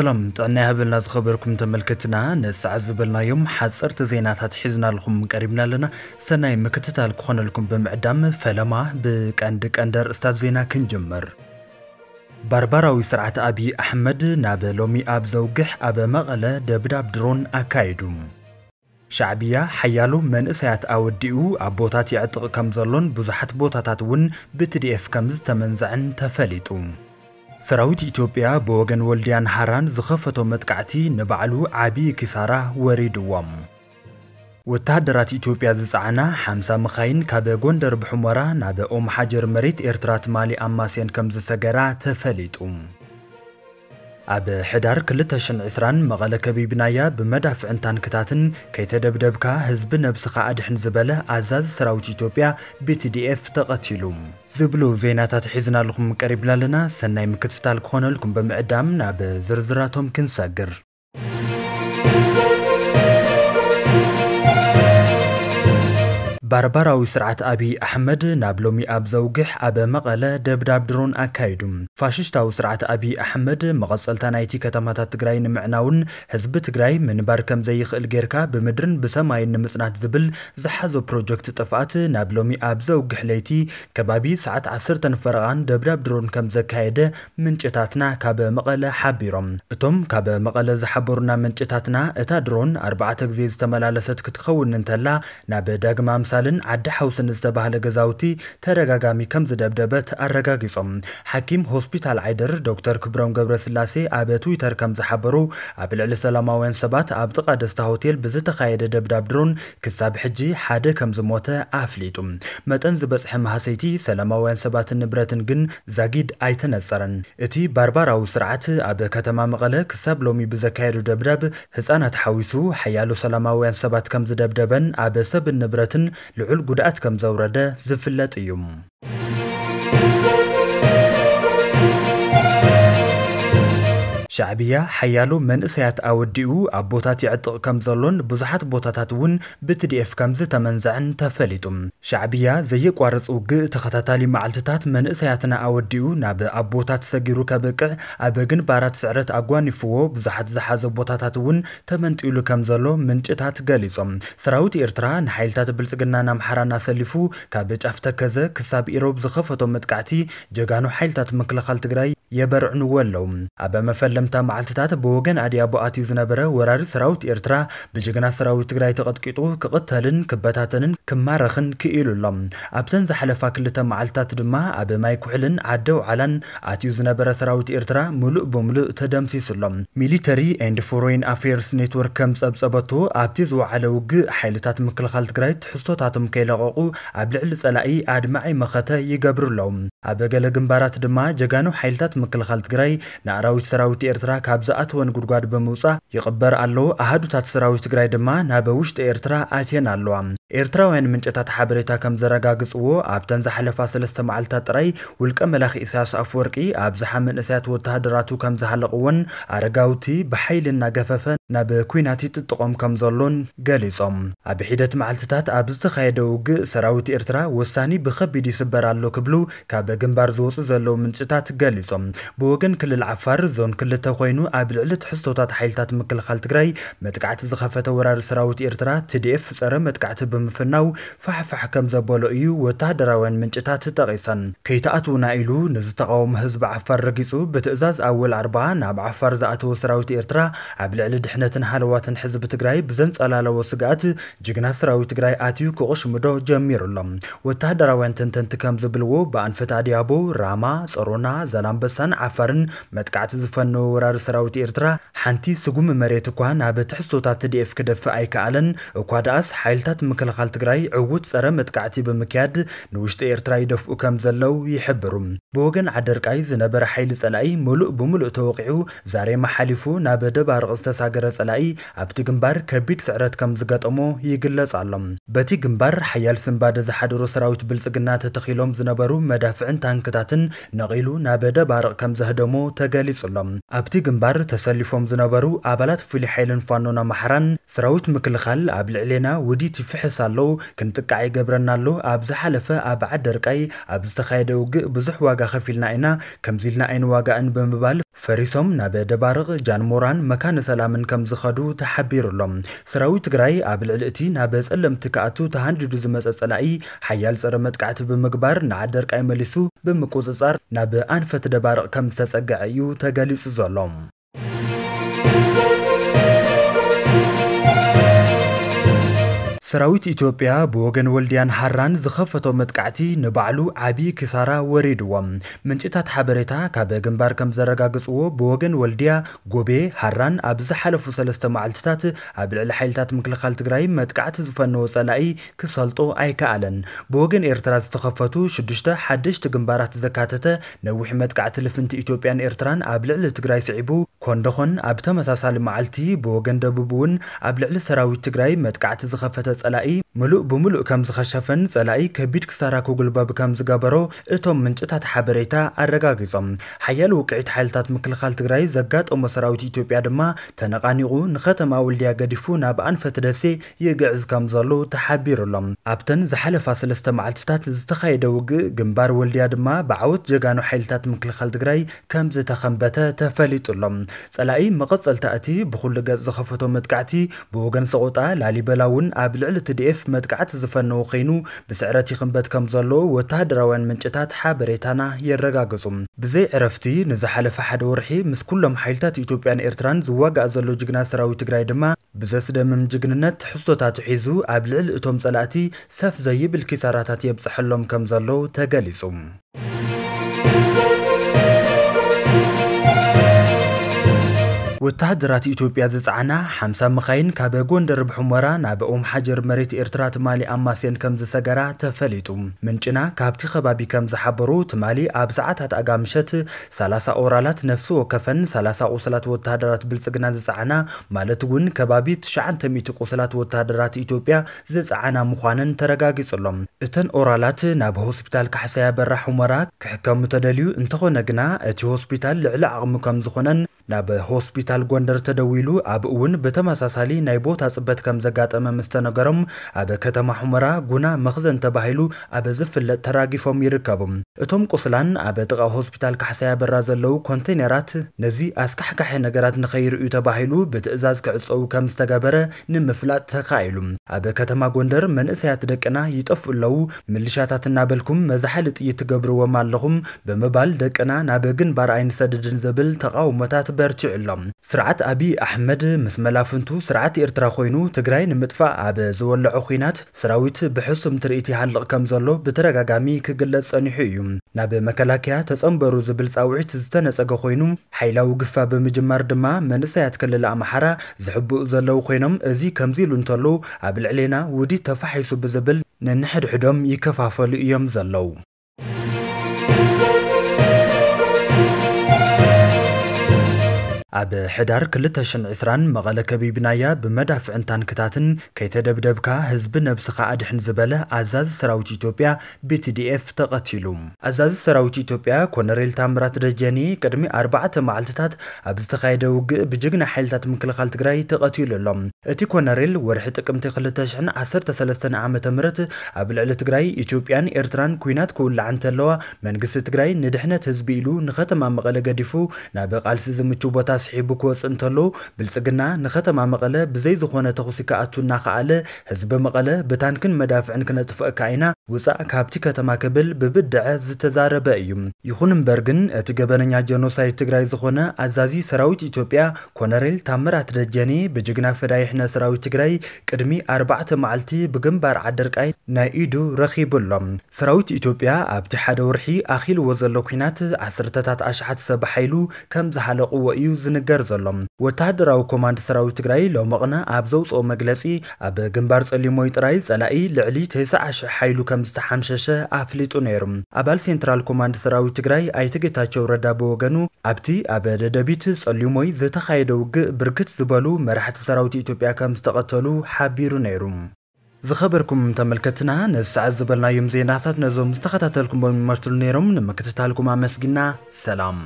ሰላም ጥዕና ይሃበልና ዝኸበርኩም ተመልክትና ንሰዓት ዝበልናዮም ሓፀርቲ ዜናታት ሒዝናልኩም ቀሪብና ኣለና ሰናይ ምክትታል ክኾነልኩም ብምዕዳም ፈለማ ብቀንዲ ቀንዲ ኣርእስታት ዜና ክንጅምር ባርባራዊ ስርዓት ኣብዪ ኣሕመድ ናብ ሎሚ ኣብ ዘውግሕ ኣብ መቐለ ደብዳብ ድሮን ኣካይዱ ሻዕብያ ሓያሉ መንእሰያት ኣወዲኡ ኣብ ቦታት ይዕጥቕ ከም ዘሎን ብዙሓት ቦታታት እውን ብትዲኤፍ ከም ዝተመንዝዕን ተፈሊጡ ሰራዊት ኢትዮጵያ ብወገን ወልድያን ሓራን ዝኸፈቶ መጥቃዕቲ ንባዕሉ ዓብዪ ኪሳራ ወሪድዎም ወተሃደራት ኢትዮጵያ ዝፀዓና 50 መኻይን ካብ ጎንደር ብሕሞራ ናብ ኦም ሓጀር መሬት ኤርትራ ትማሊ ኣማሴን ከም ዝሰገራ ተፈሊጡ ኣብ ሕዳር 2020 መቐለ ከቢብናያ ብመዳፍ ዕንታንክታትን ከይተደብደብካ ህዝቢ ነብስኻ ኣድሕን ዝበለ ኣዛዝ ሰራዊት ኢትዮጵያ ብቲዲኤፍ ተቐቲሉ ዝብሉ ዜናታት ሒዝናልኩም ቀሪብና ኣለና ሰናይ ምክትታል ክኾነልኩም ብምዕዳም ናብ ዝርዝራቶም ክንሰግር ባርባራዊ ስርዓት ኣብዪ ኣሕመድ ናብ ሎሚ ኣብ ዘውግሕ ኣብ መቐለ ደብዳብ ድሮን ኣካይዱ ፋሽስታዊ ስርዓት ኣብዪ ኣሕመድ መቐፀልታ ናይቲ ከተማታት ትግራይ ንምዕናውን ህዝቢ ትግራይ ምንባር ከም ዘይኽእል ጌርካ ብምድርን ብሰማይን ንምፅናት ዝብል ዝሓዞ ፕሮጀክት ጥፍኣት ናብ ሎሚ ኣብ ዘውግሕ ለይቲ ከባቢ ሰዓት 10 ፈረቓን ደብዳብ ድሮን ከም ዘካየደ ምንጭታትና ካብ መቐለ ሓቢሮም እቶም ካብ መቐለ ዝሓበሩና ምንጭታትና እታ ድሮን ኣርባዕተ ግዜ ዝተመላለሰት ክትኸውን እንተላ ናብ ዳግማ ምሳ ሆስፒታልን ዓዲ ሓውስን ዝተባህለ ገዛውቲ ተደጋጋሚ ከም ዝደብደበት ኣረጋጊፆም ሓኪም ሆስፒታል ዓይደር ዶክተር ክብሮም ገብረስላሴ ኣብ ትዊተር ከም ዝሓበሩ ኣብ ልዕሊ ሰላማውያን ሰባት ኣብ ጥቓ ደስታ ሆቴል ብዝተኻየደ ደብዳብ ድሮን ክሳብ ሕጂ ሓደ ከም ዝሞተ ኣፍሊጡ መጠን ዝበፅሐ ማህሰይቲ ሰላማውያን ሰባትን ንብረትን ግን ዛጊድ ኣይተነፀረን እቲ ባርባራዊ ስርዓት ኣብ ከተማ መቐለ ክሳብ ሎሚ ብዘካየዱ ደብዳብ ህፃናት ሓዊሱ ሓያሉ ሰላማውያን ሰባት ከም ዝደብደበን ኣብ ሰብን ንብረትን لعل قدات كم زورده زفلت يوم ሻዕብያ ሓያሉ መንእሰያት ኣወዲኡ ኣብ ቦታት ይዕጥቕ ከም ዘሎን ብዙሓት ቦታታት እውን ብትዲኤፍ ከም ዝተመንዝዕን ተፈሊጡ ሻዕብያ ዘየቋርፅ ውግእ ተኸታታሊ መዓልትታት መንእሰያትና ኣወዲኡ ናብ ኣብ ኣቦታት ሰጊሩ ከብቅዕ ኣብ ግንባራት ስዕረት ኣጓኒፍዎ ብዙሓት ዝሓዘ ቦታታት እውን ተመንጢሉ ከም ዘሎ ምንጭታት ገሊፆም ሰራዊት ኤርትራ ንሓይልታት ብልፅግና ናምሓራ እናሰሊፉ ካብ ጫፍ ተከዘ ክሳብ ኢሮብ ዝኸፈቶም መጥቃዕቲ ጀጋኑ ሓይልታት ምክልኻል ትግራይ የበርዕንዎ ኣለዉ ኣብ መፈለምታ መዓልትታት ብወገን ኣድያ ቦኣትዩ ዝነበረ ወራሪ ሰራዊት ኤርትራ ብጅግና ሰራዊት ትግራይ ተቐጥቂጡ ክቕተልን ክበታተንን ክማረኽን ክኢሉ ኣሎም ኣብተን ዝሓለፋ ክልተ መዓልትታት ድማ ኣብ ማይ ኩሕልን ዓደው ዓላን ኣትዩ ዝነበረ ሰራዊት ኤርትራ ሙሉእ ብምሉእ ተደምሲሱ ኣሎም ሚሊተሪ ኤንድ ፎሬን ኣፌርስ ኔትወርክ ከም ጸብጸበቶ ኣብቲ ዝወዓለ ውግእ ሓይልታት ምክልኻል ትግራይ ትሕዝቶታቶም ከይለቐቑ ኣብ ልዕሊ ጸላኢ ኣድማዒ መኸተ ይገብሩ ኣለዉ ኣብ ገለ ግንባራት ድማ ጀጋኑ ሓይልታት ምክልኻል ትግራይ ንኣራዊት ሰራዊት ኤርትራ ካብ ዝኣተወን ጉድጓድ ብምውፃእ ይቕበር ኣሎ ኣሃዱታት ሰራዊት ትግራይ ድማ ናብ ውሽጢ ኤርትራ ኣትየን ኣለዋ ኤርትራውያን ምንጨታት ሓበሬታ ከም ዘረጋግፅዎ ኣብተን ዝሓለፋ ሰለስተ መዓልታት ጥራይ ውልቀ መላኺ ኢሳያስ ኣፈወርቂ ኣብዝሓ መንእሰያት ወተሃደራቱ ከም ዝሃለቕዎን ኣረጋውቲ ብሓይሊ እናገፈፈ ናብ ኩናት ይጥጥቖም ከም ዘሎን ገሊፆም ኣብ ሒደት መዓልትታት ኣብ ዝተኻየደ ውግእ ሰራዊት ኤርትራ ወሳኒ ብከቢድ ይስበር ኣሎ ክብሉ ካብ ግንባር ዝወፅእ ዘለዉ ምንጭታት ገሊፆም بوجن كل العفار زون كل تخوينو قبل علت حصتوتات حيلتات مكلخال تجري متقعت زخافة ورار سراوت إرترا تديف زر متقعت بمفناو فحفح كم زبولو إيو وتهدراوين منجتات كي كيتأتو نايلو نزتقو هزب عفار رقيسو بتأزاز أول أربعة ناب عفار زأتو سراوت إرترا قبل علت حنتن هلواتن حزب تجري بزنس ألالو سقات جغنا سراوت تجري آتيو كوش مدو جميرو لهم وتهدراوين تنتن تكم زبلو بأنفت أديابو راما زلام بس ሐምሳን ዓፋርን መጥቃዕቲ ዝፈነወ ወራሪ ሰራዊት ኤርትራ ሓንቲ ስጉም መሬት እኳ ናብ ትሕዝቶታት ቲዲኤፍ ክደፍእ ኣይከኣለን እኳ ደኣስ ሓይልታት ምክልኻል ትግራይ ዕውት ፀረ መጥቃዕቲ ብምክያድ ንውሽጢ ኤርትራ ይደፍኡ ከም ዘለው ይሕብሩ ብወገን ዓደርቃይ ዝነበረ ሓይሊ ጸላኢ ሙሉእ ብምሉእ ተወቂዑ ዛሬ መሓሊፉ ናብ ደባርቕ ዝተሳገረ ጸላኢ ኣብቲ ግንባር ከቢድ ስዕረት ከም ዝገጠሞ ይግለጽ ኣሎ በቲ ግንባር ሓያል ስምባደ ዝሓደሮ ሰራዊት ብልጽግና ተተኺሎም ዝነበሩ መዳፍዕን ታንክታትን ነቒሉ ናብ ደባርቕ ምጥርጣር ከም ዘህደሞ ተገሊጹሎም ኣብቲ ግንባር ተሰሊፎም ዝነበሩ ኣባላት ፍሉይ ሓይልን ፋኖን ኣማሕራን ሰራዊት ምክልኻል ኣብ ልዕሌና ውዲት ይፍሕስ ኣለዉ ክንጥቃዕ ይገብረና ኣሎ ኣብ ዝሓለፈ ኣብ ዓደርቃይ ኣብ ዝተካየደ ውግእ ብዙሕ ዋጋ ከፊልና ኢና ከምዚ ኢልና ኣይንዋጋእን ብምባል ፈሪሶም ናብ ደባርቕ ጃንሞራን መካነ ሰላምን ከም ዝኸዱ ተሓቢሩሎም ሰራዊት ትግራይ ኣብ ልዕሊ እቲ ናብ ጸለምቲ ከኣቱ ተሃንድዱ ዝመፀ ጸላኢ ሓያል ጸረ መጥቃዕቲ ብምግባር ንዓደርቃይ መሊሱ ብምቁፅጻር ናብ ኣንፈት ደባርቕ ከም ዝተጸግዐ እዩ ተገሊጹ ዘሎም ሰራዊት ኢትዮጵያ ብወገን ወልድያን ሃራን ዝኸፈቶ መጥቃዕቲ ንባዕሉ ዓብዪ ኪሳራ ወሪድዎም ምንጭታት ሓበሬታ ካብ ግንባር ከም ዘረጋግፅዎ ብወገን ወልድያ ጎቤ ሃራን ኣብ ዝሓለፉ ሰለስተ መዓልትታት ኣብ ልዕሊ ሓይልታት ምክልኻል ትግራይ መጥቃዕቲ ዝፈነዎ ጸላኢ ክሰልጦ ኣይከኣለን ብወገን ኤርትራ ዝተኸፈቱ ሽዱሽተ ሓደሽቲ ግንባራት ዘካተተ ነዊሕ መጥቃዕቲ ልፍንቲ ኢትዮጵያን ኤርትራን ኣብ ልዕሊ ትግራይ ስዒቡ ኮንደኾን ኣብ ተመሳሳሊ መዓልቲ ብወገን ደቡብ እውን ኣብ ልዕሊ ሰራዊት ትግራይ መጥቃዕቲ ዝኸፈተ الاقيه ملو بملو كامز زخشفن سلعي كبير كسارة كوجل باب كم زجبرو إتهم من جتة حبريتا الرجاجزم حيال وقعت حالتات مكل خالت جراي زجات أم سراوتي توبيا دما تنقانيقو نختم أول يا جدفونا بأن فترسي يجعز كم زلو تحبير لهم أبتن زحل فاصل استمعت تات زتخي دوج جنبار ولدي دما بعوت جانو حالتات مكل خالت جراي كم زتخنبتة تفلت لهم سلعي مقصل تأتي بخل جز زخفتهم متكعتي بوجن سقطة لالي بلاون قبل اف ሕልፍ መጥቃዕቲ ዝፈነዉ ኮይኑ ብስዕረት ይኽንበት ከም ዘሎ ወተሃደራውያን ምንጭታት ሓበሬታና የረጋገጹ ብዘይ ዕረፍቲ ንዝሓለፈ ሓደ ወርሒ ምስ ኩሎም ሓይልታት ኢትዮጵያን ኤርትራን ዝዋጋእ ዘሎ ጅግና ሰራዊት ትግራይ ድማ ብዘስደምም ጅግንነት ትሕዝቶታት ሒዙ ኣብ ልዕሊ እቶም ጸላእቲ ሰፍ ዘይብል ኪሳራታት የብፅሐሎም ከም ዘሎ ተገሊጹ ወተሃደራት ኢትዮጵያ ዝፀዓና 50 መኻይን ካብ ጎንደር ብሑመራ ናብ ኦም ሓጀር መሬት ኤርትራ ትማሊ ኣብ ማስየን ከም ዝሰገራ ተፈሊጡ ምንጭና ካብቲ ከባቢ ከም ዝሓበሩ ትማሊ ኣብ ሰዓታት ኣጋምሸት 30 ኦራላት ነፍሲ ወከፈን 30 ቁስላት ወተሃደራት ብልፅግና ዝፀዓና ማለት እውን ከባቢ 900 ቁስላት ወተሃደራት ኢትዮጵያ ዝፀዓና ምዃነን ተረጋጊጹሎም እተን ኦራላት ናብ ሆስፒታል ካሕሳያ በራ ሑመራ ክሕከሙ ተደልዩ እንተኾነ ግና እቲ ሆስፒታል ልዕሊ ዓቕሚ ከም ዝኾነን ናብ ሆስፒታል ጎንደር ተደዊሉ ኣብኡ እውን ብተመሳሳሊ ናይ ቦታ ፅበት ከም ዘጋጠመ ምስ ተነገሮም ኣብ ከተማ ሑመራ ጉና መኽዘን ተባሂሉ ኣብ ዝፍለጥ ተራጊፎም ይርከቡ እቶም ቁስላን ኣብ ጥቓ ሆስፒታል ካሕሳይ በራ ዘለው ኮንቴነራት ነዚ ኣስካሕካሐ ነገራት ንኸይርእዩ ተባሂሉ ብትእዛዝ ክዕፀው ከም ዝተገበረ ንምፍላጥ ተኻኢሉ ኣብ ከተማ ጎንደር መንእሰያት ደቅና ይጠፍኡ ኣለው ምልሻታት እናበልኩም መዛሓሊ ጥይት ትገብርዎም ኣለኹም ብምባል ደቅና ናብ ግንባር ኣይንሰድድን ዝብል ተቃውሞታት በርቲዑ ኣሎም ስርዓት ኣብዪ ኣሕመድ ምስ መላፍንቱ ስርዓት ኤርትራ ኮይኑ ትግራይ ንምጥፋእ ኣብ ዝወልዖ ኩናት ሰራዊት ብሕሱም ትርኢት ይሃልቕ ከም ዘሎ ብተደጋጋሚ ክግለጽ ጸኒሑ እዩ ናብ መከላከያ ተጸንበሩ ዝብል ጻውዒት ዝተነጸገ ኮይኑ ሓይላዊ ግፋ ብምጅማር ድማ መንእሰያት ክልል ኣምሓራ ዝሕብኡ ዘለዉ ኮይኖም እዚ ከምዚ ኢሉ እንተለዉ ኣብ ልዕሌና ውዲት ተፋሒሱ ብዝብል ነንሕድሕዶም ይከፋፈሉ እዮም ዘለዉ ኣብ ሕዳር 2020 መቐለ ከቢብናያ ብመዳፍዕን ታንክታትን ከይተደብደብካ ህዝቢ ነብስኻ ኣድሕን ዝበለ ኣዛዚ ሰራዊት ኢትዮጵያ ብቲዲኤፍ ተቐቲሉ ኣዛዚ ሰራዊት ኢትዮጵያ ኮነሬል ታምራት ደጀኒ ቅድሚ ኣርባዕተ መዓልትታት ኣብ ዝተኻየደ ውግእ ብጅግና ሓይልታት ምክልኻል ትግራይ ተቐቲሉ ኣሎም እቲ ኮነሬል ወርሒ ጥቅምቲ 2013 ዓ ም ኣብ ልዕሊ ትግራይ ኢትዮጵያን ኤርትራን ኩናት ክውላዕ እንተለዋ መንግስቲ ትግራይ ንድሕነት ህዝቢ ኢሉ ንከተማ መቐለ ገዲፉ ናብ ቃልሲ ዝምችው ቦታ ኣስሒቡ ክወፅእ እንተሎ ብልፅግና ንከተማ መቐለ ብዘይዝኾነ ተኹሲ ክኣቱ እናኸኣለ ህዝቢ መቐለ ብታንክን መዳፍዕን ክነጥፍአካ ኢና ውፃእ ካብቲ ከተማ ክብል ብብድዐ ዝተዛረበ እዩ። ይኹን እምበር ግን እቲ ገበነኛ ጀኖሳይድ ትግራይ ዝኾነ ኣዛዚ ሰራዊት ኢትዮጵያ ኮነሬል ታምራት ደጀኔ ብጅግና ፈዳይሕነ ሰራዊት ትግራይ ቅድሚ ኣርባዕተ መዓልቲ ብግንባር ዓደርቃይ ናይ ኢዱ ረኺቡሎም ሰራዊት ኢትዮጵያ ኣብቲ ሓደ ወርሒ ኣኺልዎ ዘሎ ኩናት ዓስርተታት ኣሽሓት ሰብ ሓይሉ ከም ዝሃለቕዎ እዩ ዝንገር ዘሎ ወታደራዊ ኮማንድ ሰራዊት ትግራይ ሎምቕነ ኣብ ዘውፅኦ መግለፂ ኣብ ግንባር ፀሊሞይ ጥራይ ጸላኢ ልዕሊ 90 ሓይሉ ከም ከም ዝተሓምሸሸ ኣፍሊጡ ነይሩ ኣባል ሴንትራል ኮማንድ ሰራዊት ትግራይ ኣይተ ጌታቸው ረዳ ብወገኑ ኣብቲ ኣብ ደደቢት ጸሊሞይ ዝተኻየደ ውግእ ብርክት ዝበሉ መራሕቲ ሰራዊት ኢትዮጵያ ከም ዝተቐተሉ ሓቢሩ ነይሩ ዝኸበርኩም ተመልከትና ንሰዓት ዝበልናዮም ዜናታት ነዞም ዝተኸታተልኩም መርትሉ ነይሮም ንምክትታልኩም ኣመስጊና ሰላም